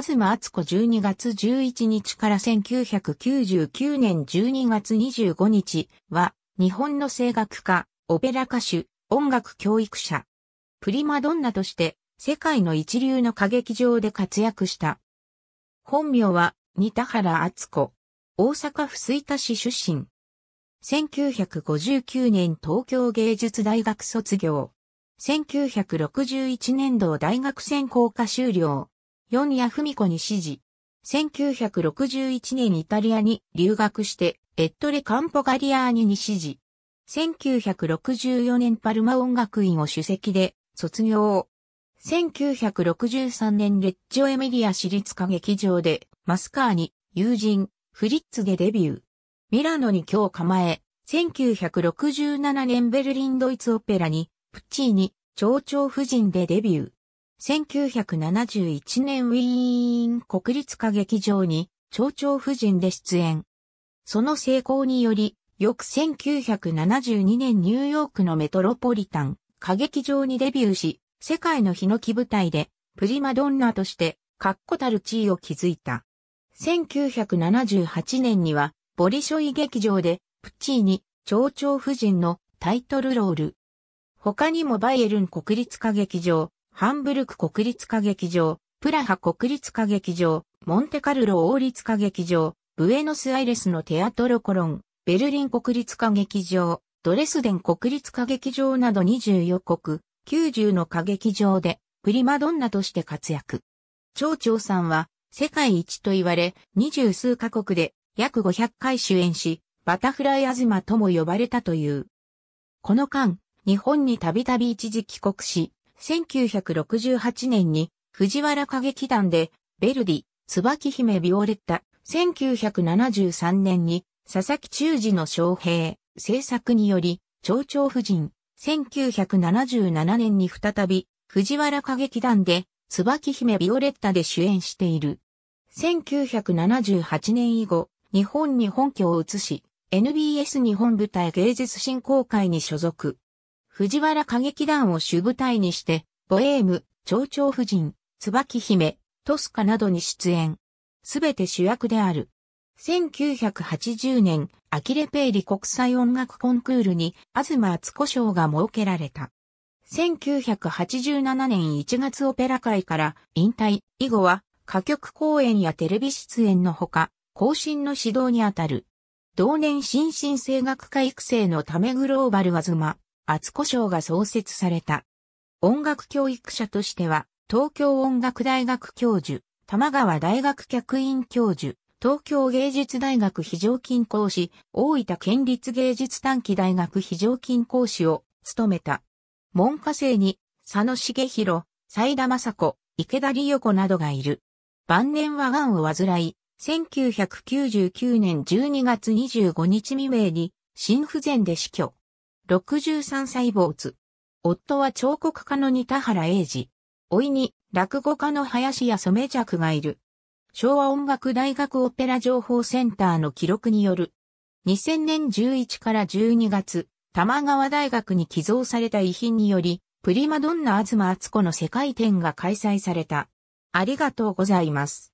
東厚子12月11日から1999年12月25日は、日本の声楽家、オペラ歌手、音楽教育者。プリマドンナとして、世界の一流の歌劇場で活躍した。本名は、似田原厚子。大阪府吹田市出身。1959年東京芸術大学卒業。1961年度大学専攻科修了。四谷文子に指示。1961年イタリアに留学して、エットレ・カンポガリアーニに指示。1964年パルマ音楽院を主席で卒業。1963年レッジオエミリア私立歌劇場でマスカーに友人、フリッツでデビュー。ミラノに今日構え、1967年ベルリンドイツオペラに、プッチーに蝶々夫人でデビュー。1971年ウィーン国立歌劇場に、蝶々夫人で出演。その成功により、翌1972年ニューヨークのメトロポリタン歌劇場にデビューし、世界のヒノキ舞台でプリマドンナとして確固たる地位を築いた。1978年にはボリショイ劇場でプッチーニ、蝶々夫人のタイトルロール。他にもバイエルン国立歌劇場、ハンブルク国立歌劇場、プラハ国立歌劇場、モンテカルロ王立歌劇場、ブエノスアイレスのテアトロコロン、ベルリン国立歌劇場、ドレスデン国立歌劇場など24国、90の歌劇場で、プリマドンナとして活躍。蝶々さんは、世界一と言われ、二十数カ国で、約500回主演し、バタフライアズマとも呼ばれたという。この間、日本にたびたび一時帰国し、1968年に藤原歌劇団で、ベルディ、椿姫ビオレッタ、1973年に佐々木忠治の将兵、制作により、蝶々夫人、1977年に再び、藤原歌劇団で、椿姫ビオレッタで主演している。1978年以後、日本に本拠を移し、NBS 日本舞台芸術振興会に所属。藤原歌劇団を主舞台にして、ボエーム、蝶々夫人、椿姫、トスカなどに出演。すべて主役である。1980年、アキレペイリ国際音楽コンクールに、東厚子賞が設けられた。1987年1月オペラ界から引退以後は、歌曲公演やテレビ出演のほか、更新の指導にあたる。同年新進声楽家育成のためグローバルアズマ、厚子賞が創設された。音楽教育者としては、東京音楽大学教授、玉川大学客員教授、東京芸術大学非常勤講師、大分県立芸術短期大学非常勤講師を務めた。文科生に、佐野茂弘、斉田雅子、池田理代子などがいる。晩年は癌を患い、1999年12月25日未明に、心不全で死去。63歳坊主。夫は彫刻家の似田原英治。老いに落語家の林家染着がいる。昭和音楽大学オペラ情報センターの記録による。2000年11から12月、玉川大学に寄贈された遺品により、プリマドンナ東敦子の世界展が開催された。ありがとうございます。